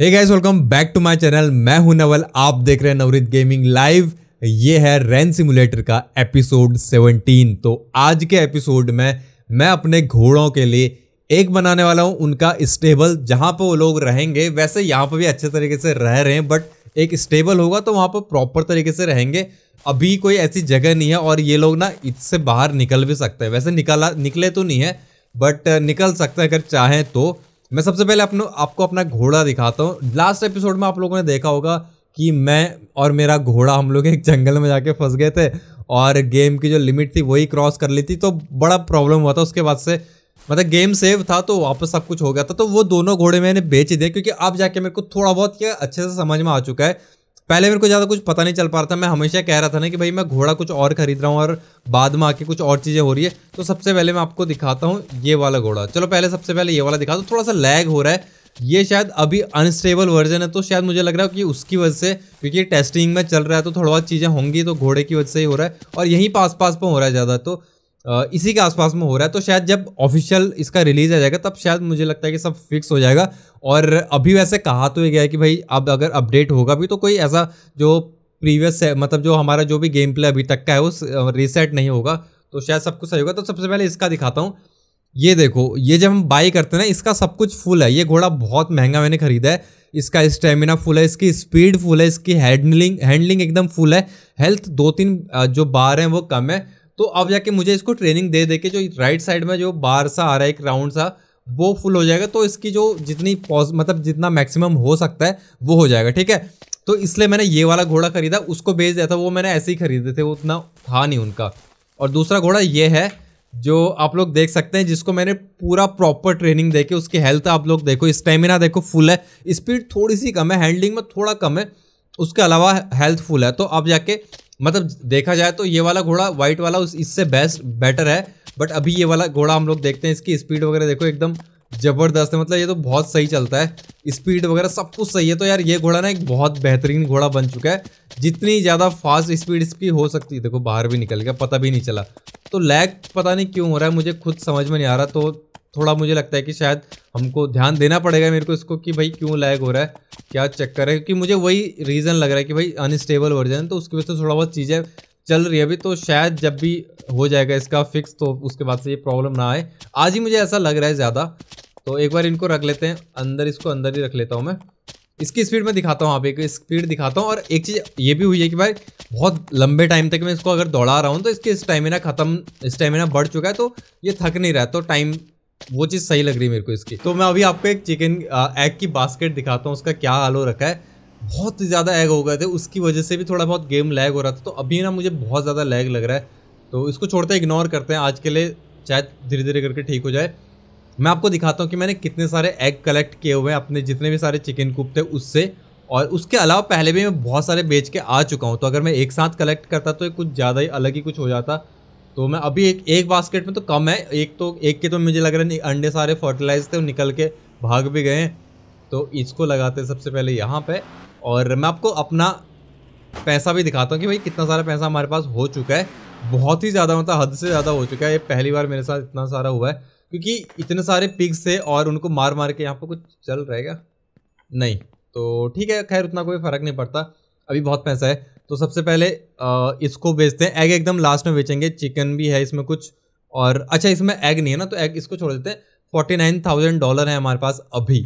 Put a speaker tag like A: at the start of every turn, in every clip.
A: hey guys welcome back to my channel मैं हूं नवल आप देख रहे हैं नवरित गेमिंग लाइव ये है रेन सिमुलेटर का एपिसोड 17 तो आज के एपिसोड में मैं अपने घोड़ों के लिए एक बनाने वाला हूं उनका स्टेबल जहां पर वो लोग रहेंगे वैसे यहाँ पर भी अच्छे तरीके से रह रहे हैं बट एक स्टेबल होगा तो वहाँ पर प्रॉपर तरीके से रहेंगे अभी कोई ऐसी जगह नहीं है और ये लोग ना इससे बाहर निकल भी सकते हैं वैसे निकला निकले तो नहीं है बट निकल सकते हैं अगर चाहें तो मैं सबसे पहले अपनो आपको अपना घोड़ा दिखाता हूँ लास्ट एपिसोड में आप लोगों ने देखा होगा कि मैं और मेरा घोड़ा हम लोग एक जंगल में जाके फंस गए थे और गेम की जो लिमिट थी वही क्रॉस कर ली थी तो बड़ा प्रॉब्लम हुआ था उसके बाद से मतलब गेम सेव था तो वापस सब कुछ हो गया था तो वो दोनों घोड़े मैंने बेच दिए क्योंकि अब जाके मेरे को थोड़ा बहुत क्या अच्छे से समझ में आ चुका है पहले मेरे को ज़्यादा कुछ पता नहीं चल पा रहा था मैं हमेशा कह रहा था ना कि भाई मैं घोड़ा कुछ और खरीद रहा हूँ और बाद में आके कुछ और चीज़ें हो रही है तो सबसे पहले मैं आपको दिखाता हूँ ये वाला घोड़ा चलो पहले सबसे पहले ये वाला दिखाता हूँ थोड़ा सा लैग हो रहा है ये शायद अभी अनस्टेबल वर्जन है तो शायद मुझे लग रहा है कि उसकी वजह से क्योंकि टेस्टिंग में चल रहा है तो थोड़ा बहुत चीज़ें होंगी तो घोड़े की वजह से ही हो रहा है और यहीं पास पास पर हो रहा है ज़्यादा तो इसी के आसपास में हो रहा है तो शायद जब ऑफिशियल इसका रिलीज आ जाएगा तब शायद मुझे लगता है कि सब फिक्स हो जाएगा और अभी वैसे कहा तो ये गया है कि भाई अब अगर अपडेट होगा भी तो कोई ऐसा जो प्रीवियस मतलब जो हमारा जो भी गेम प्ले अभी तक का है वो रीसेट नहीं होगा तो शायद सब कुछ सही होगा तो सबसे पहले इसका दिखाता हूँ ये देखो ये जब हम बाई करते हैं ना इसका सब कुछ फुल है ये घोड़ा बहुत महंगा मैंने खरीदा है इसका स्टेमिना फुल है इसकी स्पीड फुल है इसकी हैंडलिंग हैंडलिंग एकदम फुल है हेल्थ दो तीन जो बार हैं वो कम है तो अब जाके मुझे इसको ट्रेनिंग दे दे के जो राइट साइड में जो बार सा आ रहा है एक राउंड सा वो फुल हो जाएगा तो इसकी जो जितनी पॉज मतलब जितना मैक्सिमम हो सकता है वो हो जाएगा ठीक है तो इसलिए मैंने ये वाला घोड़ा खरीदा उसको बेच दिया था वो मैंने ऐसे ही खरीदे थे वो उतना था नहीं उनका और दूसरा घोड़ा ये है जो आप लोग देख सकते हैं जिसको मैंने पूरा प्रॉपर ट्रेनिंग देके उसकी हेल्थ आप लोग देखो स्टेमिना देखो फुल है स्पीड थोड़ी सी कम है हैंडलिंग में थोड़ा कम है उसके अलावा हेल्थ फुल है तो अब जाके मतलब देखा जाए तो ये वाला घोड़ा वाइट वाला उस इससे बेस्ट बेटर है बट अभी ये वाला घोड़ा हम लोग देखते हैं इसकी स्पीड वगैरह देखो एकदम ज़बरदस्त है मतलब ये तो बहुत सही चलता है स्पीड वगैरह सब कुछ सही है तो यार ये घोड़ा ना एक बहुत बेहतरीन घोड़ा बन चुका है जितनी ज़्यादा फास्ट स्पीड इसकी हो सकती है देखो बाहर भी निकल गया पता भी नहीं चला तो लैग पता नहीं क्यों हो रहा है मुझे खुद समझ में नहीं आ रहा तो थोड़ा मुझे लगता है कि शायद हमको ध्यान देना पड़ेगा मेरे को इसको कि भाई क्यों लैग हो रहा है क्या चक्कर है क्योंकि मुझे वही रीज़न लग रहा है कि भाई अनस्टेबल वर्जन तो उसकी वजह से थोड़ा बहुत चीज़ें चल रही है अभी तो शायद जब भी हो जाएगा इसका फिक्स तो उसके बाद से ये प्रॉब्लम ना आए आज ही मुझे ऐसा लग रहा है ज़्यादा तो एक बार इनको रख लेते हैं अंदर इसको अंदर ही रख लेता हूँ मैं इसकी स्पीड में दिखाता हूँ आप एक स्पीड दिखाता हूँ और एक चीज़ ये भी हुई है कि भाई बहुत लंबे टाइम तक मैं इसको अगर दौड़ा रहा हूँ तो इसके स्टेमिना ख़त्म स्टेमिना बढ़ चुका है तो ये थक नहीं रहा है तो टाइम वो चीज़ सही लग रही है मेरे को इसकी तो मैं अभी आपको एक चिकन एग की बास्केट दिखाता हूँ उसका क्या आलो रखा है बहुत ज़्यादा एग हो गए थे उसकी वजह से भी थोड़ा बहुत गेम लैग हो रहा था तो अभी ना मुझे बहुत ज़्यादा लैग लग रहा है तो इसको छोड़ते इग्नोर करते हैं आज के लिए शायद धीरे धीरे करके ठीक हो जाए मैं आपको दिखाता हूँ कि मैंने कितने सारे एग कलेक्ट किए हुए हैं अपने जितने भी सारे चिकन कूप थे उससे और उसके अलावा पहले भी मैं बहुत सारे बेच के आ चुका हूँ तो अगर मैं एक साथ कलेक्ट करता तो कुछ ज़्यादा ही अलग ही कुछ हो जाता तो मैं अभी एक एक बास्केट में तो कम है एक तो एक के तो मुझे लग रहा है अंडे सारे फर्टिलाइज थे निकल के भाग भी गए तो इसको लगाते सबसे पहले यहाँ पे और मैं आपको अपना पैसा भी दिखाता हूँ कि भाई कितना सारा पैसा हमारे पास हो चुका है बहुत ही ज़्यादा मतलब हद से ज़्यादा हो चुका है ये पहली बार मेरे साथ इतना सारा हुआ है क्योंकि इतने सारे पिग्स थे और उनको मार मार के यहाँ पर कुछ चल रहेगा नहीं तो ठीक है खैर उतना कोई फ़र्क नहीं पड़ता अभी बहुत पैसा है तो सबसे पहले इसको बेचते हैं एग एकदम लास्ट में बेचेंगे चिकन भी है इसमें कुछ और अच्छा इसमें एग नहीं है ना तो एग इसको छोड़ देते हैं फोर्टी नाइन थाउजेंड डॉलर है हमारे पास अभी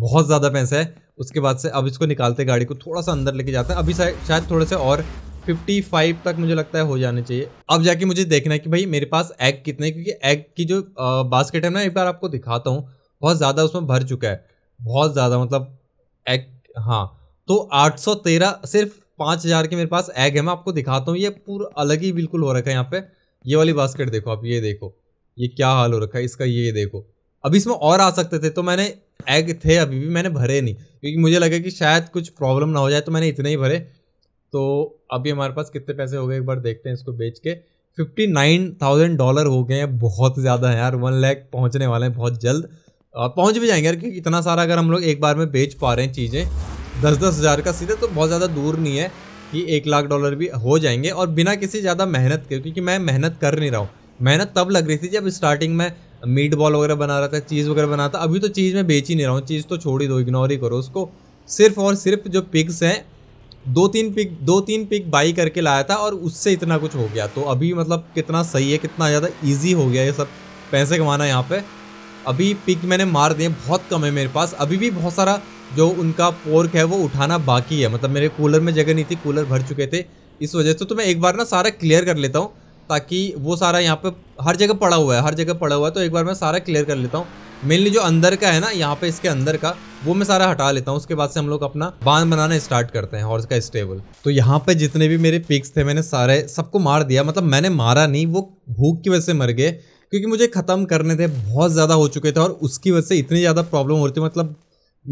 A: बहुत ज़्यादा पैसा है उसके बाद से अब इसको निकालते गाड़ी को थोड़ा सा अंदर लेके जाते हैं अभी शायद थोड़े से और फिफ्टी फाइव तक मुझे लगता है हो जाने चाहिए अब जाके मुझे देखना है कि भाई मेरे पास एग कितने क्योंकि एग की जो बास्केट है ना एक बार आपको दिखाता हूँ बहुत ज़्यादा उसमें भर चुका है बहुत ज़्यादा मतलब एग हाँ तो तेरह सिर्फ पाँच हज़ार के मेरे पास एग है मैं आपको दिखाता हूँ ये पूरा अलग ही बिल्कुल हो रखा है यहाँ पे ये वाली बास्केट देखो आप ये देखो ये क्या हाल हो रखा है इसका ये देखो अभी इसमें और आ सकते थे तो मैंने एग थे अभी भी मैंने भरे नहीं क्योंकि मुझे लगा कि शायद कुछ प्रॉब्लम ना हो जाए तो मैंने इतने ही भरे तो अभी हमारे पास कितने पैसे हो गए एक बार देखते हैं इसको बेच के फिफ्टी नाइन थाउजेंड डॉलर हो गए हैं बहुत ज़्यादा है यार वन लैख पहुँचने वाले हैं बहुत जल्द पहुँच भी जाएंगे यार क्योंकि इतना सारा अगर हम लोग एक बार में बेच पा रहे हैं चीज़ें दस दस हज़ार का सीधे तो बहुत ज़्यादा दूर नहीं है कि एक लाख डॉलर भी हो जाएंगे और बिना किसी ज़्यादा मेहनत के क्योंकि मैं मेहनत कर नहीं रहा हूँ मेहनत तब लग रही थी जब स्टार्टिंग में मीट बॉल वगैरह बना रहा था चीज़ वगैरह बना था अभी तो चीज़ मैं बेच ही नहीं रहा हूँ चीज़ तो छोड़ ही दो इग्नोर ही करो उसको सिर्फ और सिर्फ जो पिक्स हैं दो तीन पिक दो तीन पिक बाई करके लाया था और उससे इतना कुछ हो गया तो अभी मतलब कितना सही है कितना ज़्यादा ईजी हो गया ये सब पैसे कमाना यहाँ पर अभी पिक मैंने मार दिए बहुत कम है मेरे पास अभी भी बहुत सारा जो उनका पोर्क है वो उठाना बाकी है मतलब मेरे कूलर में जगह नहीं थी कूलर भर चुके थे इस वजह से तो मैं एक बार ना सारा क्लियर कर लेता हूँ ताकि वो सारा यहाँ पे हर जगह पड़ा हुआ है हर जगह पड़ा हुआ है तो एक बार मैं सारा क्लियर कर लेता हूँ मेनली जो अंदर का है ना यहाँ पे इसके अंदर का वो मैं सारा हटा लेता हूँ उसके बाद से हम लोग अपना बांध बनाना स्टार्ट करते हैं हॉर्स का स्टेबल तो यहाँ पे जितने भी मेरे पिक्स थे मैंने सारे सबको मार दिया मतलब मैंने मारा नहीं वो भूख की वजह से मर गए क्योंकि मुझे ख़त्म करने थे बहुत ज़्यादा हो चुके थे और उसकी वजह से इतनी ज़्यादा प्रॉब्लम हो रही थी मतलब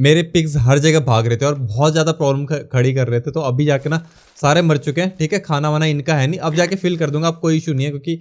A: मेरे पिग्स हर जगह भाग रहे थे और बहुत ज़्यादा प्रॉब्लम खड़ी कर रहे थे तो अभी जाके ना सारे मर चुके हैं ठीक है खाना वाना इनका है नहीं अब जाके फिल कर दूंगा अब कोई इशू नहीं है क्योंकि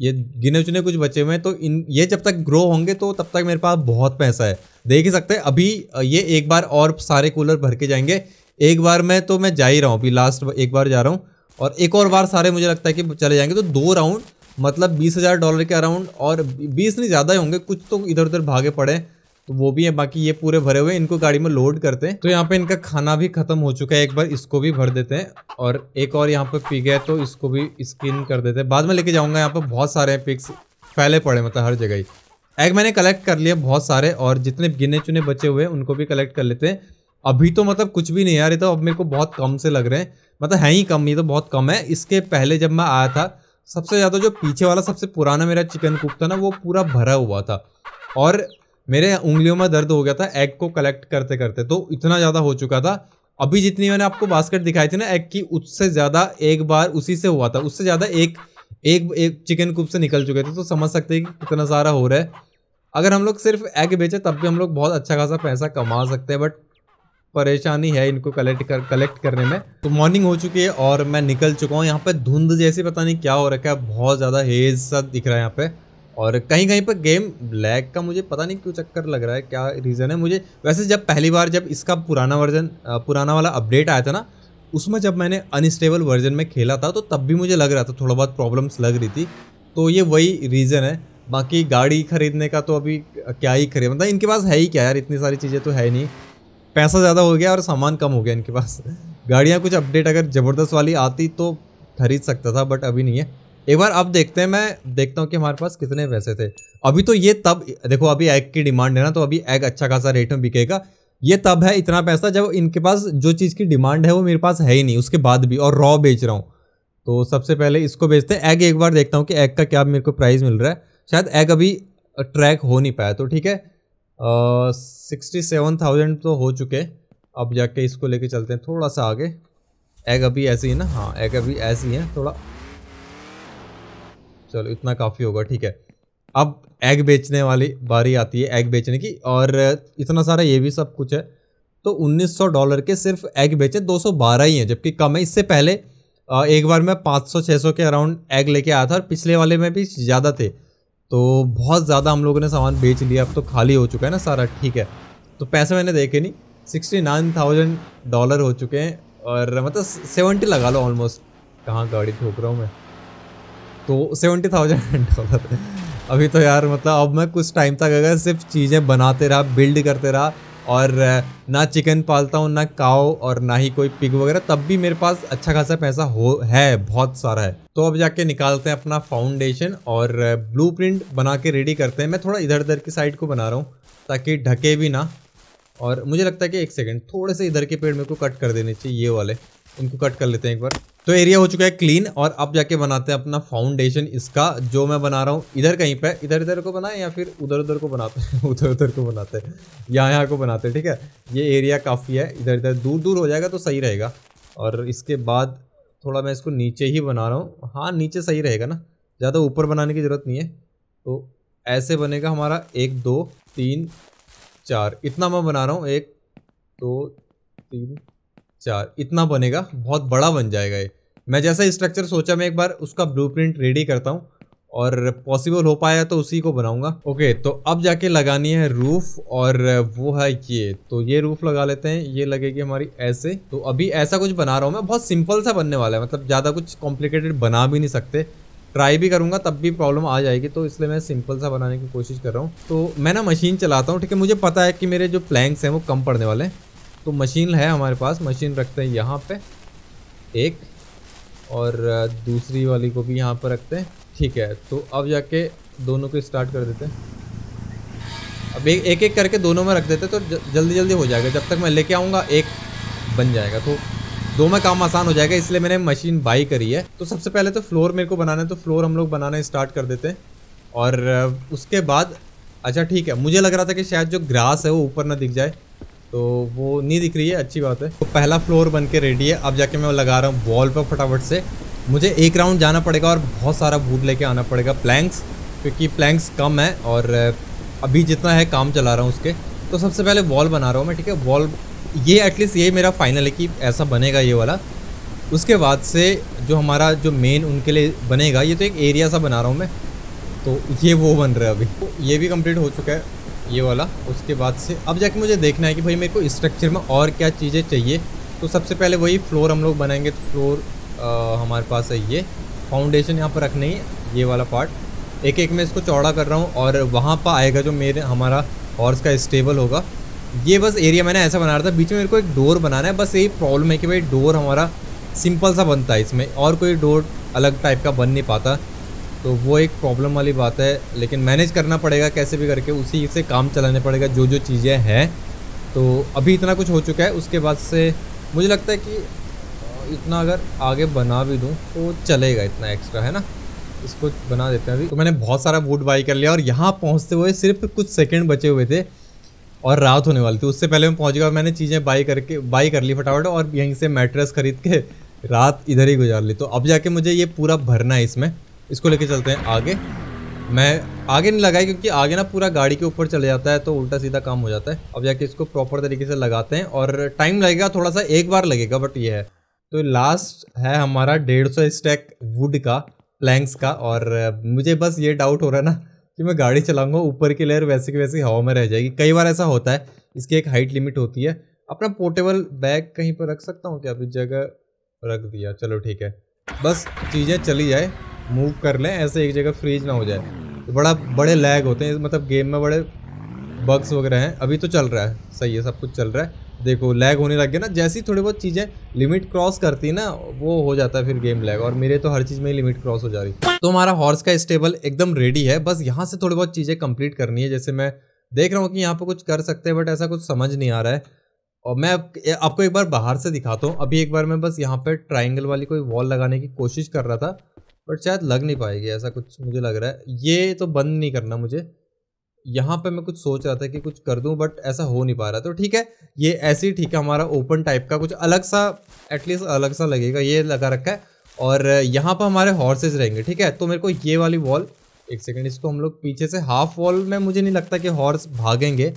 A: ये गिने चुने कुछ बचे हुए हैं तो इन ये जब तक ग्रो होंगे तो तब तक मेरे पास बहुत पैसा है देख ही सकते हैं अभी ये एक बार और सारे कूलर भर के जाएंगे एक बार में तो मैं जा ही रहा हूँ अभी लास्ट एक बार जा रहा हूँ और एक और बार सारे मुझे लगता है कि चले जाएंगे तो दो राउंड मतलब बीस हज़ार डॉलर के अराउंड और बीस नहीं ज़्यादा ही होंगे कुछ तो इधर उधर भागे पड़े तो वो भी है बाकी ये पूरे भरे हुए इनको गाड़ी में लोड करते हैं तो यहाँ पे इनका खाना भी खत्म हो चुका है एक बार इसको भी भर देते हैं और एक और यहाँ पे पिग है तो इसको भी स्किन कर देते हैं बाद में लेके जाऊंगा यहाँ पर बहुत सारे पिक्स फैले पड़े मतलब हर जगह ही एग मैंने कलेक्ट कर लिए बहुत सारे और जितने गिने चुने बचे हुए उनको भी कलेक्ट कर लेते हैं अभी तो मतलब कुछ भी नहीं आ रही तो अब मेरे को बहुत कम से लग रहे हैं मतलब है ही कम ये तो बहुत कम है इसके पहले जब मैं आया था सबसे ज़्यादा जो पीछे वाला सबसे पुराना मेरा चिकन कुक था ना वो पूरा भरा हुआ था और मेरे उंगलियों में दर्द हो गया था एग को कलेक्ट करते करते तो इतना ज़्यादा हो चुका था अभी जितनी मैंने आपको बास्केट दिखाई थी ना एग की उससे ज़्यादा एक बार उसी से हुआ था उससे ज़्यादा एक एक एक चिकन कूप से निकल चुके थे तो समझ सकते हैं कि कितना सारा हो रहा है अगर हम लोग सिर्फ एग बेचे तब भी हम लोग बहुत अच्छा खासा पैसा कमा सकते हैं बट परेशानी है इनको कलेक्ट कर कलेक्ट करने में तो मॉर्निंग हो चुकी है और मैं निकल चुका हूँ यहाँ पे धुंध जैसी पता नहीं क्या हो रखा है बहुत ज़्यादा हेज सा दिख रहा है यहाँ पे और कहीं कहीं पर गेम लैग का मुझे पता नहीं क्यों चक्कर लग रहा है क्या रीज़न है मुझे वैसे जब पहली बार जब इसका पुराना वर्जन पुराना वाला अपडेट आया था ना उसमें जब मैंने अनस्टेबल वर्जन में खेला था तो तब भी मुझे लग रहा था थोड़ा बहुत प्रॉब्लम्स लग रही थी तो ये वही रीज़न है बाकी गाड़ी खरीदने का तो अभी क्या ही खरीद मतलब इनके पास है ही क्या यार इतनी सारी चीज़ें तो है नहीं पैसा ज़्यादा हो गया और सामान कम हो गया इनके पास गाड़ियाँ कुछ अपडेट अगर ज़बरदस्त वाली आती तो खरीद सकता था बट अभी नहीं है एक बार अब देखते हैं मैं देखता हूँ कि हमारे पास कितने पैसे थे अभी तो ये तब देखो अभी एग की डिमांड है ना तो अभी एग अच्छा खासा रेट में बिकेगा ये तब है इतना पैसा जब इनके पास जो चीज़ की डिमांड है वो मेरे पास है ही नहीं उसके बाद भी और रॉ बेच रहा हूँ तो सबसे पहले इसको बेचते हैं एग एक बार देखता हूँ कि एग का क्या मेरे को प्राइस मिल रहा है शायद एग अभी ट्रैक हो नहीं पाया तो ठीक है सिक्सटी सेवन थाउजेंड तो हो चुके अब जाके इसको लेके चलते हैं थोड़ा सा आगे एग अभी ऐसे ही ना हाँ एग अभी ऐसे ही है थोड़ा चलो इतना काफ़ी होगा ठीक है अब एग बेचने वाली बारी आती है एग बेचने की और इतना सारा ये भी सब कुछ है तो 1900 डॉलर के सिर्फ एग बेचे 212 ही हैं जबकि कम है इससे पहले एक बार मैं 500-600 के अराउंड एग लेके आया था और पिछले वाले में भी ज़्यादा थे तो बहुत ज़्यादा हम लोगों ने सामान बेच लिया अब तो खाली हो चुका है ना सारा ठीक है तो पैसे मैंने देखे नहीं सिक्सटी नाइन थाउजेंड डॉलर हो चुके हैं और मतलब सेवेंटी लगा लो ऑलमोस्ट कहाँ गाड़ी ठोक रहा हूँ मैं तो सेवेंटी थाउजेंड डॉलर अभी तो यार मतलब अब मैं कुछ टाइम तक अगर सिर्फ चीज़ें बनाते रहा बिल्ड करते रहा और ना चिकन पालता हूँ ना काओ और ना ही कोई पिग वगैरह तब भी मेरे पास अच्छा खासा पैसा हो है बहुत सारा है तो अब जाके निकालते हैं अपना फाउंडेशन और ब्लूप्रिंट बना के रेडी करते हैं मैं थोड़ा इधर उधर की साइड को बना रहा हूँ ताकि ढके भी ना और मुझे लगता है कि एक सेकेंड थोड़े से इधर के पेड़ मेरे को कट कर देने चाहिए ये वाले इनको कट कर लेते हैं एक बार तो एरिया हो चुका है क्लीन और अब जाके बनाते हैं अपना फाउंडेशन इसका जो मैं बना रहा हूँ इधर कहीं पे इधर इधर को बनाए या फिर उधर उधर को बनाते हैं उधर उधर को बनाते हैं यहाँ यहाँ को बनाते हैं ठीक है ये एरिया काफ़ी है इधर इधर दूर दूर हो जाएगा तो सही रहेगा और इसके बाद थोड़ा मैं इसको नीचे ही बना रहा हूँ हाँ नीचे सही रहेगा ना ज़्यादा ऊपर बनाने की ज़रूरत नहीं है तो ऐसे बनेगा हमारा एक दो तीन चार इतना मैं बना रहा हूँ एक दो तीन चार अच्छा, इतना बनेगा बहुत बड़ा बन जाएगा ये मैं जैसा स्ट्रक्चर सोचा मैं एक बार उसका ब्लूप्रिंट रेडी करता हूँ और पॉसिबल हो पाया तो उसी को बनाऊंगा ओके तो अब जाके लगानी है रूफ और वो है ये तो ये रूफ लगा लेते हैं ये लगेगी हमारी ऐसे तो अभी ऐसा कुछ बना रहा हूँ मैं बहुत सिंपल सा बनने वाला है मतलब ज़्यादा कुछ कॉम्प्लिकेटेड बना भी नहीं सकते ट्राई भी करूँगा तब भी प्रॉब्लम आ जाएगी तो इसलिए मैं सिंपल सा बनाने की कोशिश कर रहा हूँ तो मैं ना मशीन चलाता हूँ ठीक है मुझे पता है कि मेरे जो प्लैंक्स हैं वो कम पड़ने वाले हैं तो मशीन है हमारे पास मशीन रखते हैं यहाँ पे एक और दूसरी वाली को भी यहाँ पर रखते हैं ठीक है तो अब जाके दोनों को स्टार्ट कर देते हैं अब एक एक, एक करके दोनों में रख देते तो जल्दी जल्दी हो जाएगा जब तक मैं लेके आऊँगा एक बन जाएगा तो दो में काम आसान हो जाएगा इसलिए मैंने मशीन बाई करी है तो सबसे पहले तो फ्लोर मेरे को बनाना है तो फ्लोर हम लोग बनाना स्टार्ट कर देते हैं और उसके बाद अच्छा ठीक है मुझे लग रहा था कि शायद जो ग्रास है वो ऊपर ना दिख जाए तो वो नहीं दिख रही है अच्छी बात है तो पहला फ्लोर बन के रेडी है अब जाके मैं वो लगा रहा हूँ वॉल पर फटाफट से मुझे एक राउंड जाना पड़ेगा और बहुत सारा बूट लेके आना पड़ेगा प्लैंक्स क्योंकि प्लैंक्स कम है और अभी जितना है काम चला रहा हूँ उसके तो सबसे पहले वॉल बना रहा हूँ मैं ठीक है वॉल ये एटलीस्ट ये मेरा फाइनल है कि ऐसा बनेगा ये वाला उसके बाद से जो हमारा जो मेन उनके लिए बनेगा ये तो एक एरिया सा बना रहा हूँ मैं तो ये वो बन रहा है अभी तो ये भी कम्प्लीट हो चुका है ये वाला उसके बाद से अब जाके मुझे देखना है कि भाई मेरे को स्ट्रक्चर में और क्या चीज़ें चाहिए तो सबसे पहले वही फ्लोर हम लोग बनाएंगे तो फ्लोर आ, हमारे पास है ये फाउंडेशन यहाँ पर रखना ही ये वाला पार्ट एक एक में इसको चौड़ा कर रहा हूँ और वहाँ पर आएगा जो मेरे हमारा हॉर्स का स्टेबल होगा ये बस एरिया मैंने ऐसा बना रहा था बीच में मेरे को एक डोर बनाना है बस यही प्रॉब्लम है कि भाई डोर हमारा सिंपल सा बनता है इसमें और कोई डोर अलग टाइप का बन नहीं पाता तो वो एक प्रॉब्लम वाली बात है लेकिन मैनेज करना पड़ेगा कैसे भी करके उसी से काम चलाने पड़ेगा जो जो चीज़ें हैं तो अभी इतना कुछ हो चुका है उसके बाद से मुझे लगता है कि इतना अगर आगे बना भी दूँ तो चलेगा इतना एक्स्ट्रा है ना इसको बना देते हैं अभी तो मैंने बहुत सारा वुड बाई कर लिया और यहाँ पहुँचते हुए सिर्फ कुछ सेकेंड बचे हुए थे और रात होने वाली थी उससे पहले मैं पहुँच गया मैंने चीज़ें बाई करके बाई कर ली फटाफट और यहीं से मैट्रेस खरीद के रात इधर ही गुजार ली तो अब जाके मुझे ये पूरा भरना है इसमें इसको लेके चलते हैं आगे मैं आगे नहीं लगाई क्योंकि आगे ना पूरा गाड़ी के ऊपर चले जाता है तो उल्टा सीधा काम हो जाता है अब जाके इसको प्रॉपर तरीके से लगाते हैं और टाइम लगेगा थोड़ा सा एक बार लगेगा बट ये है तो लास्ट है हमारा डेढ़ सौ स्टैक वुड का प्लैंक्स का और मुझे बस ये डाउट हो रहा है ना कि मैं गाड़ी चलाऊंगा ऊपर की लेयर वैसे की वैसे हवा में रह जाएगी कई बार ऐसा होता है इसकी एक हाइट लिमिट होती है अपना पोर्टेबल बैग कहीं पर रख सकता हूँ क्या अभी जगह रख दिया चलो ठीक है बस चीज़ें चली जाए मूव कर लें ऐसे एक जगह फ्रीज ना हो जाए तो बड़ा बड़े लैग होते हैं मतलब गेम में बड़े बग्स वगैरह हैं अभी तो चल रहा है सही है सब कुछ चल रहा है देखो लैग होने लग गया ना जैसी थोड़ी बहुत चीज़ें लिमिट क्रॉस करती ना वो हो जाता है फिर गेम लैग और मेरे तो हर चीज़ में ही लिमिट क्रॉस हो जा रही तो हमारा हॉर्स का स्टेबल एकदम रेडी है बस यहाँ से थोड़ी बहुत चीज़ें कंप्लीट करनी है जैसे मैं देख रहा हूँ कि यहाँ पर कुछ कर सकते हैं बट ऐसा कुछ समझ नहीं आ रहा है और मैं आपको एक बार बाहर से दिखाता हूँ अभी एक बार मैं बस यहाँ पर ट्राइंगल वाली कोई वॉल लगाने की कोशिश कर रहा था बट शायद लग नहीं पाएगी ऐसा कुछ मुझे लग रहा है ये तो बंद नहीं करना मुझे यहाँ पे मैं कुछ सोच रहा था कि कुछ कर दूँ बट ऐसा हो नहीं पा रहा तो ठीक है ये ऐसे ही ठीक है हमारा ओपन टाइप का कुछ अलग सा एटलीस्ट अलग सा लगेगा ये लगा रखा है और यहाँ पर हमारे हॉर्सेज रहेंगे ठीक है तो मेरे को ये वाली वॉल एक सेकेंड इसको हम लोग पीछे से हाफ वॉल में मुझे नहीं लगता कि हॉर्स भागेंगे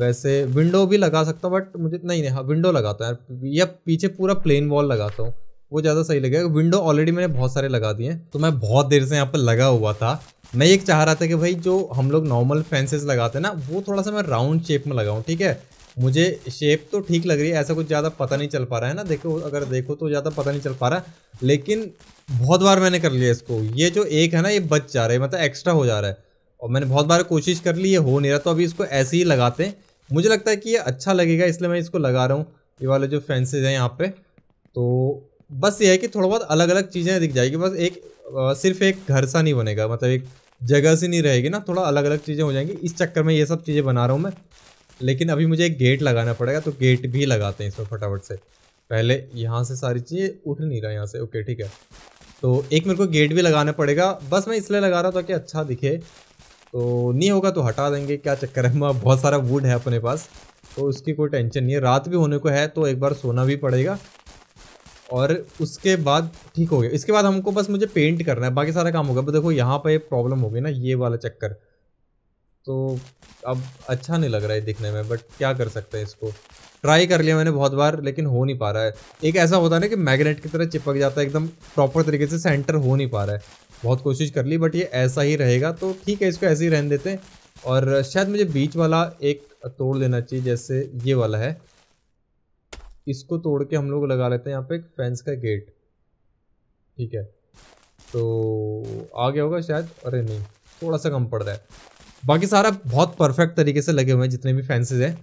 A: वैसे विंडो भी लगा सकता हूँ बट मुझे नहीं नहीं हाँ विंडो लगाता है या पीछे पूरा प्लेन वॉल लगाता हूँ वो ज़्यादा सही लगेगा विंडो ऑलरेडी मैंने बहुत सारे लगा दिए हैं तो मैं बहुत देर से यहाँ पर लगा हुआ था मैं ये चाह रहा था कि भाई जो हम लोग नॉर्मल फेंसेज लगाते हैं ना वो थोड़ा सा मैं राउंड शेप में लगाऊँ ठीक है मुझे शेप तो ठीक लग रही है ऐसा कुछ ज़्यादा पता नहीं चल पा रहा है ना देखो अगर देखो तो ज़्यादा पता नहीं चल पा रहा लेकिन बहुत बार मैंने कर लिया इसको ये जो एक है ना ये बच जा रहा है मतलब एक्स्ट्रा हो जा रहा है और मैंने बहुत बार कोशिश कर ली ये हो नहीं रहा तो अभी इसको ऐसे ही लगाते हैं मुझे लगता है कि ये अच्छा लगेगा इसलिए मैं इसको लगा रहा हूँ ये वाले जो फेंसेज हैं यहाँ पर तो बस ये है कि थोड़ा बहुत अलग अलग चीज़ें दिख जाएगी बस एक आ, सिर्फ एक घर सा नहीं बनेगा मतलब एक जगह सी नहीं रहेगी ना थोड़ा अलग अलग चीज़ें हो जाएंगी इस चक्कर में ये सब चीज़ें बना रहा हूँ मैं लेकिन अभी मुझे एक गेट लगाना पड़ेगा तो गेट भी लगाते हैं इसमें फटाफट से पहले यहाँ से सारी चीज़ें उठ नहीं रहा यहाँ से ओके ठीक है तो एक मेरे को गेट भी लगाना पड़ेगा बस मैं इसलिए लगा रहा था कि अच्छा दिखे तो नहीं होगा तो हटा देंगे क्या चक्कर है बहुत सारा वुड है अपने पास तो उसकी कोई टेंशन नहीं है रात भी होने को है तो एक बार सोना भी पड़ेगा और उसके बाद ठीक हो गया इसके बाद हमको बस मुझे पेंट करना है बाकी सारा काम हो गया देखो यहाँ पर प्रॉब्लम हो गई ना ये वाला चक्कर तो अब अच्छा नहीं लग रहा है दिखने में बट क्या कर सकते हैं इसको ट्राई कर लिया मैंने बहुत बार लेकिन हो नहीं पा रहा है एक ऐसा होता है ना कि मैग्नेट की तरह चिपक जाता है एकदम प्रॉपर तरीके से सेंटर हो नहीं पा रहा है बहुत कोशिश कर ली बट ये ऐसा ही रहेगा तो ठीक है इसको ऐसे ही रहने देते हैं और शायद मुझे बीच वाला एक तोड़ देना चाहिए जैसे ये वाला है इसको तोड़ के हम लोग लगा लेते हैं यहाँ पे फेंस का गेट ठीक है तो आ गया होगा शायद अरे नहीं थोड़ा सा कम पड़ रहा है बाकी सारा बहुत परफेक्ट तरीके से लगे हुए हैं जितने भी फैंसेज हैं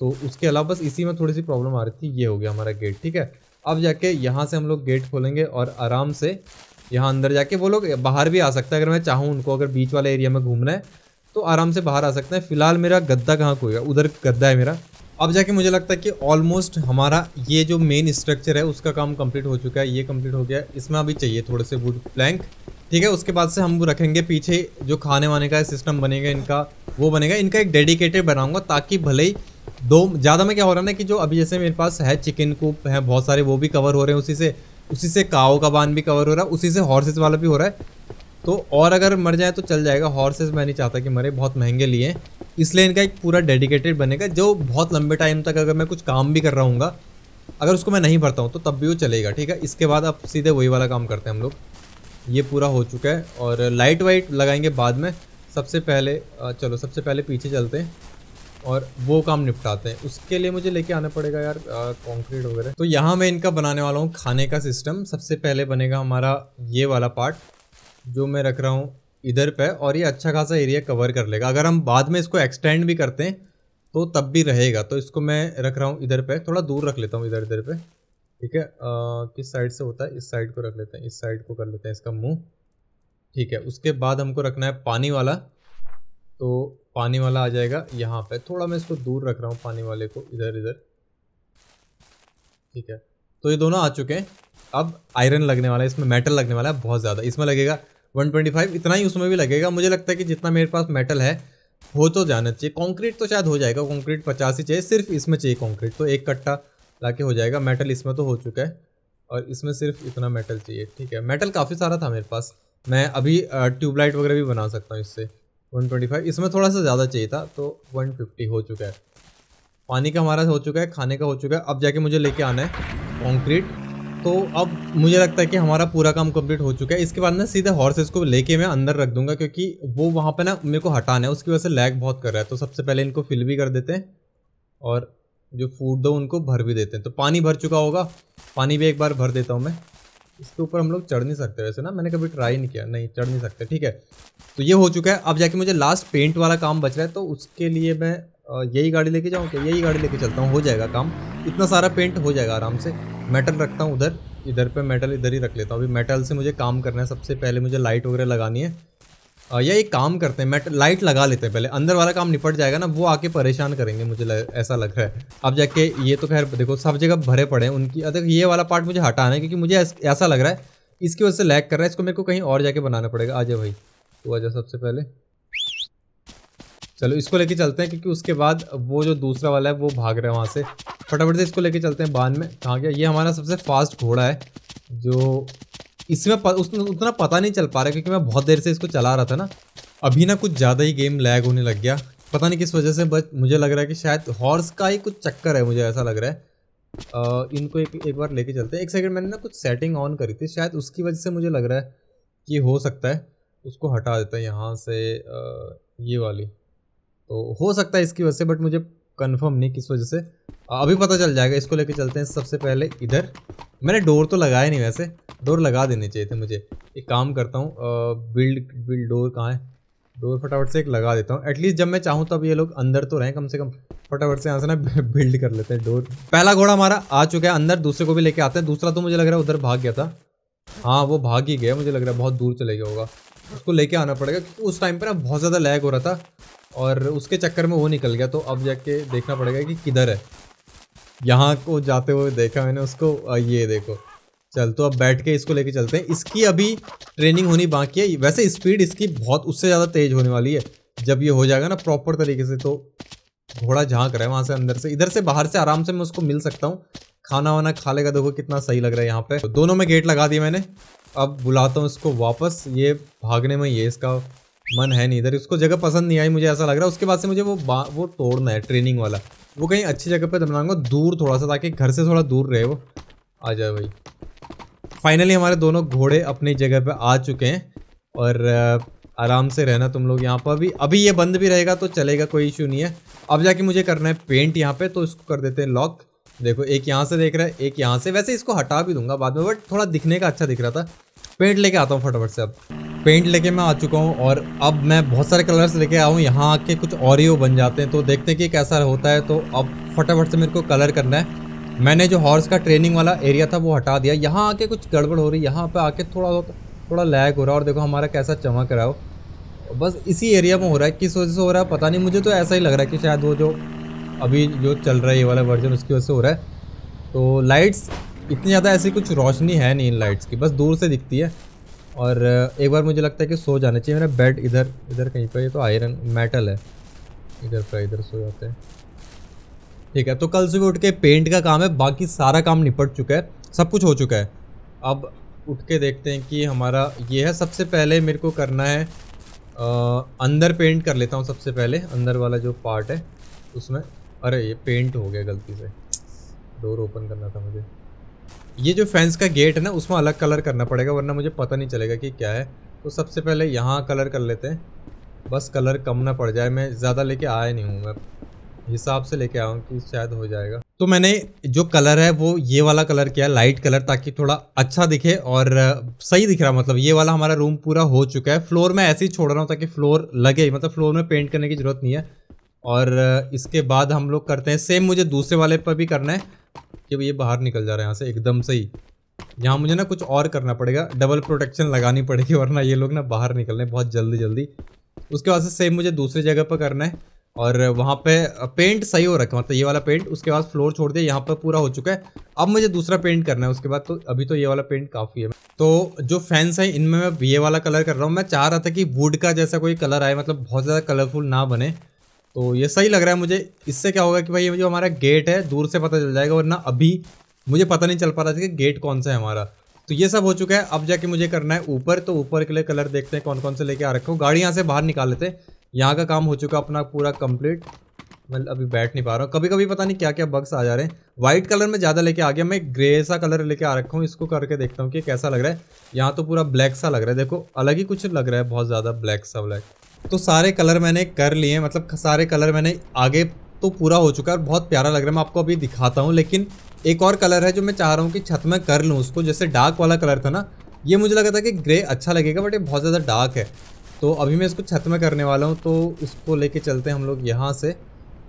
A: तो उसके अलावा बस इसी में थोड़ी सी प्रॉब्लम आ रही थी ये हो गया हमारा गेट ठीक है अब जाके यहाँ से हम लोग गेट खोलेंगे और आराम से यहाँ अंदर जाके वो लोग बाहर भी आ सकता है अगर मैं चाहूँ उनको अगर बीच वाले एरिया में घूमना है तो आराम से बाहर आ सकते हैं फिलहाल मेरा गद्दा कहाँ खोएगा उधर गद्दा है मेरा अब जाके मुझे लगता है कि ऑलमोस्ट हमारा ये जो मेन स्ट्रक्चर है उसका काम कंप्लीट हो चुका है ये कंप्लीट हो गया इसमें अभी चाहिए थोड़े से वुड प्लैंक ठीक है उसके बाद से हम रखेंगे पीछे जो खाने वाने का सिस्टम बनेगा इनका वो बनेगा इनका एक डेडिकेटेड बनाऊंगा ताकि भले ही दो ज़्यादा में क्या हो रहा है ना कि जो अभी जैसे मेरे पास है चिकन कूप है बहुत सारे वो भी कवर हो रहे हैं उसी से उसी से काओ का बांध भी कवर हो रहा है उसी से हॉर्सेस वाला भी हो रहा है तो और अगर मर जाए तो चल जाएगा हॉर्सेस मैं नहीं चाहता कि मरे बहुत महंगे लिए इसलिए इनका एक पूरा डेडिकेटेड बनेगा जो बहुत लंबे टाइम तक अगर मैं कुछ काम भी कर रहा हूँ अगर उसको मैं नहीं भरता हूँ तो तब भी वो चलेगा ठीक है इसके बाद आप सीधे वही वाला काम करते हैं हम लोग ये पूरा हो चुका है और लाइट वाइट लगाएंगे बाद में सबसे पहले चलो सबसे पहले पीछे चलते हैं और वो काम निपटाते हैं उसके लिए मुझे लेके आना पड़ेगा यार कंक्रीट वगैरह तो यहाँ मैं इनका बनाने वाला हूँ खाने का सिस्टम सबसे पहले बनेगा हमारा ये वाला पार्ट जो मैं रख रहा हूँ इधर पे और ये अच्छा खासा एरिया कवर कर लेगा अगर हम बाद में इसको एक्सटेंड भी करते हैं तो तब भी रहेगा तो इसको मैं रख रहा हूँ इधर पे थोड़ा दूर रख लेता हूँ इधर इधर पे ठीक है किस साइड से होता है इस साइड को रख लेते हैं इस साइड को कर लेते हैं इसका मुँह ठीक है उसके बाद हमको रखना है पानी वाला तो पानी वाला आ जाएगा यहाँ पर थोड़ा मैं इसको दूर रख रहा हूँ पानी वाले को इधर इधर ठीक है तो ये दोनों आ चुके हैं अब आयरन लगने वाला है इसमें मेटल लगने वाला है बहुत ज़्यादा इसमें लगेगा 125 इतना ही उसमें भी लगेगा मुझे लगता है कि जितना मेरे पास मेटल है हो तो जाना चाहिए कंक्रीट तो शायद हो जाएगा कंक्रीट पचास ही चाहिए सिर्फ इसमें चाहिए कंक्रीट तो एक कट्टा ला हो जाएगा मेटल इसमें तो हो चुका है और इसमें सिर्फ इतना मेटल चाहिए ठीक है मेटल काफ़ी सारा था मेरे पास मैं अभी ट्यूबलाइट वगैरह भी बना सकता हूँ इससे वन इसमें थोड़ा सा ज़्यादा चाहिए था तो वन हो चुका है पानी का हमारा हो चुका है खाने का हो चुका है अब जाके मुझे लेके आना है कॉन्क्रीट तो अब मुझे लगता है कि हमारा पूरा काम कंप्लीट हो चुका है इसके बाद ना सीधे हॉर्सेस को लेके मैं अंदर रख दूंगा क्योंकि वो वहाँ पे ना मेरे को हटाना है उसकी वजह से लैग बहुत कर रहा है तो सबसे पहले इनको फिल भी कर देते हैं और जो फूड दो उनको भर भी देते हैं तो पानी भर चुका होगा पानी भी एक बार भर देता हूँ मैं इसके ऊपर हम लोग चढ़ नहीं सकते वैसे ना मैंने कभी ट्राई नहीं किया नहीं चढ़ नहीं सकते ठीक है तो ये हो चुका है अब जाके मुझे लास्ट पेंट वाला काम बच रहा है तो उसके लिए मैं यही गाड़ी लेके जाऊँ क्या यही गाड़ी लेके चलता हूँ हो जाएगा काम इतना सारा पेंट हो जाएगा आराम से मेटल रखता हूँ उधर इधर पे मेटल इधर ही रख लेता हूँ अभी मेटल से मुझे काम करना है सबसे पहले मुझे लाइट वगैरह लगानी है या एक काम करते हैं मेटल लाइट लगा लेते हैं पहले अंदर वाला काम निपट जाएगा ना वो आके परेशान करेंगे मुझे लग, ऐसा लग रहा है अब जाके ये तो खैर देखो सब जगह भरे पड़े हैं उनकी अगर ये वाला पार्ट मुझे हटाना है क्योंकि मुझे ऐसा लग रहा है इसकी वजह से लैक कर रहा है इसको मेरे को कहीं और जाके बनाना पड़ेगा आ जाए भाई तो आ जाए सबसे पहले चलो इसको लेके चलते हैं क्योंकि उसके बाद वो जो दूसरा वाला है वो भाग रहा है वहाँ से फटाफट से इसको लेके चलते हैं बांध में कहाँ गया ये हमारा सबसे फास्ट घोड़ा है जो इसमें प, उस, उतना पता नहीं चल पा रहा क्योंकि मैं बहुत देर से इसको चला रहा था ना अभी ना कुछ ज़्यादा ही गेम लैग होने लग गया पता नहीं किस वजह से बट मुझे लग रहा है कि शायद हॉर्स का ही कुछ चक्कर है मुझे ऐसा लग रहा है आ, इनको एक एक बार लेके चलते हैं एक सेकंड मैंने ना कुछ सेटिंग ऑन करी थी शायद उसकी वजह से मुझे लग रहा है कि हो सकता है उसको हटा देता है यहाँ से आ, ये वाली तो हो सकता है इसकी वजह से बट मुझे कन्फर्म नहीं किस वजह से अभी पता चल जाएगा इसको लेके चलते हैं सबसे पहले इधर मैंने डोर तो लगाया नहीं वैसे डोर लगा देने चाहिए थे मुझे एक काम करता हूँ बिल्ड बिल्ड डोर कहाँ है डोर फटाफट से एक लगा देता हूँ एटलीस्ट जब मैं चाहूँ तब ये लोग अंदर तो रहें कम से कम फटाफट से यहाँ से ना बिल्ड कर लेते हैं डोर पहला घोड़ा हमारा आ चुका है अंदर दूसरे को भी लेके आते हैं दूसरा तो मुझे लग रहा है उधर भाग गया था हाँ वो भाग ही गया मुझे लग रहा है बहुत दूर चले गया होगा उसको लेके आना पड़ेगा क्योंकि उस टाइम पर ना बहुत ज़्यादा लैग हो रहा था और उसके चक्कर में वो निकल गया तो अब जाके देखना पड़ेगा कि किधर है यहाँ को जाते हुए देखा मैंने उसको ये देखो चल तो अब बैठ के इसको लेके चलते हैं इसकी अभी ट्रेनिंग होनी बाकी है वैसे स्पीड इसकी बहुत उससे ज़्यादा तेज़ होने वाली है जब ये हो जाएगा ना प्रॉपर तरीके से तो घोड़ा झाँक रहा है वहाँ से अंदर से इधर से बाहर से आराम से मैं उसको मिल सकता हूँ खाना वाना खा लेगा देखो कितना सही लग रहा है यहाँ पे तो दोनों में गेट लगा दिया मैंने अब बुलाता हूँ इसको वापस ये भागने में ये इसका मन है नहीं इधर उसको जगह पसंद नहीं आई मुझे ऐसा लग रहा है उसके बाद से मुझे वो वो तोड़ना है ट्रेनिंग वाला वो कहीं अच्छी जगह पे दमनाऊंगा तो दूर थोड़ा सा ताकि घर से थोड़ा दूर रहे वो आ जाए भाई फाइनली हमारे दोनों घोड़े अपनी जगह पे आ चुके हैं और आराम से रहना तुम लोग यहाँ पर भी अभी ये बंद भी रहेगा तो चलेगा कोई इशू नहीं है अब जाके मुझे करना है पेंट यहाँ पे तो इसको कर देते हैं लॉक देखो एक यहाँ से देख रहा है एक यहाँ से वैसे इसको हटा भी दूंगा बाद में बट थोड़ा दिखने का अच्छा दिख रहा था पेंट लेके आता हूँ फटाफट से अब पेंट लेके मैं आ चुका हूँ और अब मैं बहुत सारे कलर्स लेके आऊँ यहाँ आके कुछ और ही बन जाते हैं तो देखते हैं कि कैसा होता है तो अब फटाफट से मेरे को कलर करना है मैंने जो हॉर्स का ट्रेनिंग वाला एरिया था वो हटा दिया यहाँ आके कुछ गड़बड़ हो रही है यहाँ पर आके थोड़ा थोड़ा लैग हो रहा है और देखो हमारा कैसा चमक रहा हो बस इसी एरिया में हो रहा है किस वजह से हो रहा है पता नहीं मुझे तो ऐसा ही लग रहा है कि शायद वो जो अभी जो चल रहा है ये वाला वर्जन उसकी वजह से हो रहा है तो लाइट्स इतनी ज़्यादा ऐसी कुछ रोशनी है नहीं इन लाइट्स की बस दूर से दिखती है और एक बार मुझे लगता है कि सो जाना चाहिए मेरा बेड इधर इधर कहीं पर ये तो आयरन मेटल है इधर पर इधर सो जाते हैं ठीक है तो कल सुबह उठ के पेंट का काम है बाकी सारा काम निपट चुका है सब कुछ हो चुका है अब उठ के देखते हैं कि हमारा ये है सबसे पहले मेरे को करना है आ, अंदर पेंट कर लेता हूँ सबसे पहले अंदर वाला जो पार्ट है उसमें अरे ये पेंट हो गया गलती से डोर ओपन करना था मुझे ये जो फैंस का गेट है ना उसमें अलग कलर करना पड़ेगा वरना मुझे पता नहीं चलेगा कि क्या है तो सबसे पहले यहाँ कलर कर लेते हैं बस कलर कम ना पड़ जाए मैं ज़्यादा लेके आया नहीं हूँ मैं हिसाब से लेके आया हूँ कि शायद हो जाएगा तो मैंने जो कलर है वो ये वाला कलर किया लाइट कलर ताकि थोड़ा अच्छा दिखे और सही दिख रहा मतलब ये वाला हमारा रूम पूरा हो चुका है फ्लोर मैं ऐसे ही छोड़ रहा हूँ ताकि फ्लोर लगे मतलब फ्लोर में पेंट करने की ज़रूरत नहीं है और इसके बाद हम लोग करते हैं सेम मुझे दूसरे वाले पर भी करना है कि ये बाहर निकल जा रहा है यहाँ से एकदम से ही यहाँ मुझे ना कुछ और करना पड़ेगा डबल प्रोटेक्शन लगानी पड़ेगी वरना ये लोग ना बाहर निकल रहे बहुत जल्दी जल्दी उसके बाद से सेम मुझे दूसरी जगह पर करना है और वहाँ पे पेंट सही हो रखा मतलब ये वाला पेंट उसके बाद फ्लोर छोड़ दिया यहाँ पर पूरा हो चुका है अब मुझे दूसरा पेंट करना है उसके बाद तो अभी तो ये वाला पेंट काफ़ी है तो जो फैंस हैं इनमें मैं ये वाला कलर कर रहा हूँ मैं चाह रहा था कि वुड का जैसा कोई कलर आए मतलब बहुत ज़्यादा कलरफुल ना बने तो ये सही लग रहा है मुझे इससे क्या होगा कि भाई ये जो हमारा गेट है दूर से पता चल जाएगा वरना अभी मुझे पता नहीं चल पा रहा था कि गेट कौन सा है हमारा तो ये सब हो चुका है अब जाके मुझे करना है ऊपर तो ऊपर के लिए कलर देखते हैं कौन कौन से लेके आ रखे हो गाड़ी यहाँ से बाहर निकाल लेते हैं यहाँ का काम हो चुका अपना पूरा कंप्लीट मैं अभी बैठ नहीं पा रहा हूँ कभी कभी पता नहीं क्या क्या बग्स आ जा रहे हैं वाइट कलर में ज़्यादा लेके आ गया मैं ग्रे सा कलर लेके आ रखा हूँ इसको करके देखता हूँ कि कैसा लग रहा है यहाँ तो पूरा ब्लैक सा लग रहा है देखो अलग ही कुछ लग रहा है बहुत ज़्यादा ब्लैक सा ब्लैक तो सारे कलर मैंने कर लिए मतलब सारे कलर मैंने आगे तो पूरा हो चुका है और बहुत प्यारा लग रहा है मैं आपको अभी दिखाता हूँ लेकिन एक और कलर है जो मैं चाह रहा हूँ कि छत में कर लूँ उसको जैसे डार्क वाला कलर था ना ये मुझे लगा था कि ग्रे अच्छा लगेगा बट ये बहुत ज़्यादा डार्क है तो अभी मैं इसको छत में करने वाला हूँ तो इसको लेके चलते हैं हम लोग यहाँ से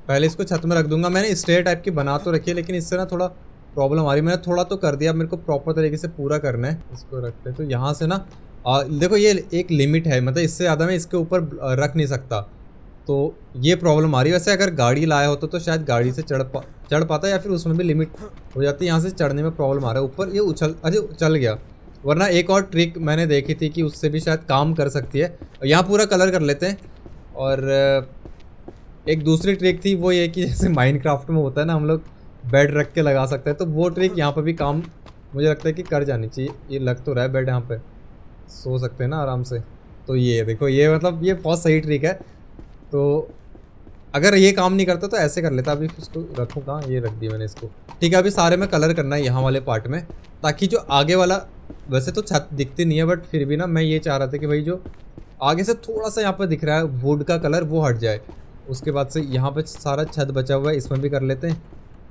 A: पहले इसको छत में रख दूंगा मैंने स्ट्रे टाइप की बना तो रखी है लेकिन इससे ना थोड़ा प्रॉब्लम आ रही मैंने थोड़ा तो कर दिया अब मेरे को प्रॉपर तरीके से पूरा करना है इसको रखते हैं तो यहाँ से ना आ, देखो ये एक लिमिट है मतलब इससे ज़्यादा मैं इसके ऊपर रख नहीं सकता तो ये प्रॉब्लम आ रही है वैसे अगर गाड़ी लाया होता तो शायद गाड़ी से चढ़ पा चढ़ पाता या फिर उसमें भी लिमिट हो जाती है यहाँ से चढ़ने में प्रॉब्लम आ रहा है ऊपर ये उछल अरे चल गया वरना एक और ट्रिक मैंने देखी थी कि उससे भी शायद काम कर सकती है यहाँ पूरा कलर कर लेते हैं और एक दूसरी ट्रिक थी वो ये कि जैसे माइंड में होता है ना हम लोग बेड रख के लगा सकते हैं तो वो ट्रिक यहाँ पर भी काम मुझे लगता है कि कर जानी चाहिए ये लग तो रहा है बेड यहाँ पर सो सकते हैं ना आराम से तो ये देखो ये मतलब ये बहुत सही ट्रिक है तो अगर ये काम नहीं करता तो ऐसे कर लेता अभी इसको रखूँ कहाँ ये रख दी मैंने इसको ठीक है अभी सारे में कलर करना है यहाँ वाले पार्ट में ताकि जो आगे वाला वैसे तो छत दिखती नहीं है बट फिर भी ना मैं ये चाह रहा था कि भाई जो आगे से थोड़ा सा यहाँ पर दिख रहा है वुड का कलर वो हट जाए उसके बाद से यहाँ पर सारा छत बचा हुआ है इसमें भी कर लेते हैं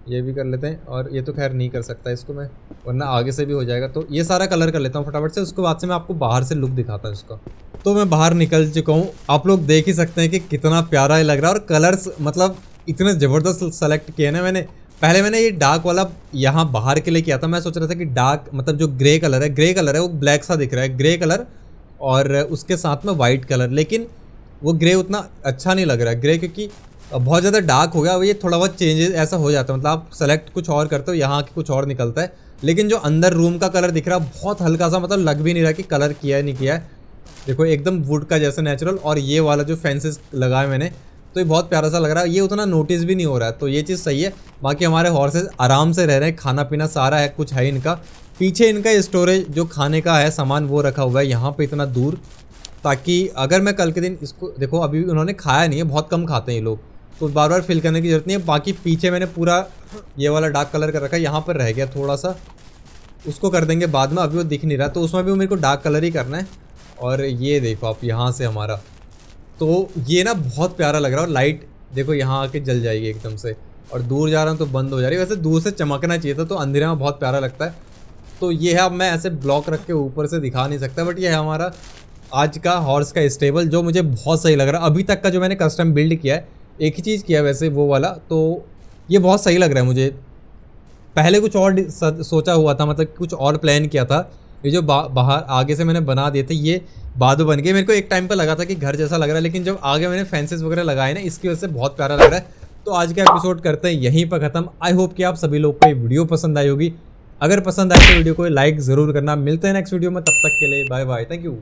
A: ये भी कर लेते हैं और ये तो खैर नहीं कर सकता इसको मैं वरना आगे से भी हो जाएगा तो ये सारा कलर कर लेता हूँ फटाफट से उसके बाद से मैं आपको बाहर से लुक दिखाता हूँ इसका तो मैं बाहर निकल चुका हूँ आप लोग देख ही सकते हैं कि कितना प्यारा लग रहा है और कलर्स मतलब इतने ज़बरदस्त सेलेक्ट किए ना मैंने पहले मैंने ये डार्क वाला यहाँ बाहर के लिए किया था मैं सोच रहा था कि डार्क मतलब जो ग्रे कलर है ग्रे कलर है वो ब्लैक सा दिख रहा है ग्रे कलर और उसके साथ में वाइट कलर लेकिन वो ग्रे उतना अच्छा नहीं लग रहा है ग्रे क्योंकि बहुत ज़्यादा डार्क हो गया ये थोड़ा बहुत चेंजेस ऐसा हो जाता है मतलब आप सेलेक्ट कुछ और करते हो यहाँ कुछ और निकलता है लेकिन जो अंदर रूम का कलर दिख रहा है बहुत हल्का सा मतलब लग भी नहीं रहा कि कलर किया है नहीं किया है देखो एकदम वुड का जैसा नेचुरल और ये वाला जो फेंसेस लगाए मैंने तो ये बहुत प्यारा सा लग रहा है ये उतना नोटिस भी नहीं हो रहा है तो ये चीज़ सही है बाकी हमारे हॉर्सेज आराम से रह रहे हैं खाना पीना सारा है कुछ है इनका पीछे इनका स्टोरेज जो खाने का है सामान वो रखा हुआ है यहाँ पर इतना दूर ताकि अगर मैं कल के दिन इसको देखो अभी उन्होंने खाया नहीं है बहुत कम खाते हैं ये लोग तो बार बार फिल करने की ज़रूरत नहीं है बाकी पीछे मैंने पूरा ये वाला डार्क कलर कर रखा है यहाँ पर रह गया थोड़ा सा उसको कर देंगे बाद में अभी वो दिख नहीं रहा तो उसमें भी मेरे को डार्क कलर ही करना है और ये देखो आप यहाँ से हमारा तो ये ना बहुत प्यारा लग रहा है लाइट देखो यहाँ आके जल जाएगी एकदम से और दूर जा रहा हूँ तो बंद हो जा रही है वैसे दूर से चमकना चाहिए था तो अंधेरे में बहुत प्यारा लगता है तो ये है अब मैं ऐसे ब्लॉक रख के ऊपर से दिखा नहीं सकता बट ये है हमारा आज का हॉर्स का स्टेबल जो मुझे बहुत सही लग रहा है अभी तक का जो मैंने कस्टम बिल्ड किया है एक ही चीज़ किया वैसे वो वाला तो ये बहुत सही लग रहा है मुझे पहले कुछ और सोचा हुआ था मतलब कुछ और प्लान किया था ये जो बा, बाहर आगे से मैंने बना दिए थे ये बाद बन गए मेरे को एक टाइम पर लगा था कि घर जैसा लग रहा है लेकिन जब आगे मैंने फैंसेस वगैरह लगाए ना इसकी वजह से बहुत प्यारा लग रहा है तो आज का एपिसोड करते हैं यहीं पर ख़त्म आई होप कि आप सभी लोग को ये वीडियो पसंद आई होगी अगर पसंद आए तो वीडियो को लाइक ज़रूर करना मिलते हैं नेक्स्ट वीडियो में तब तक के लिए बाय बाय थैंक यू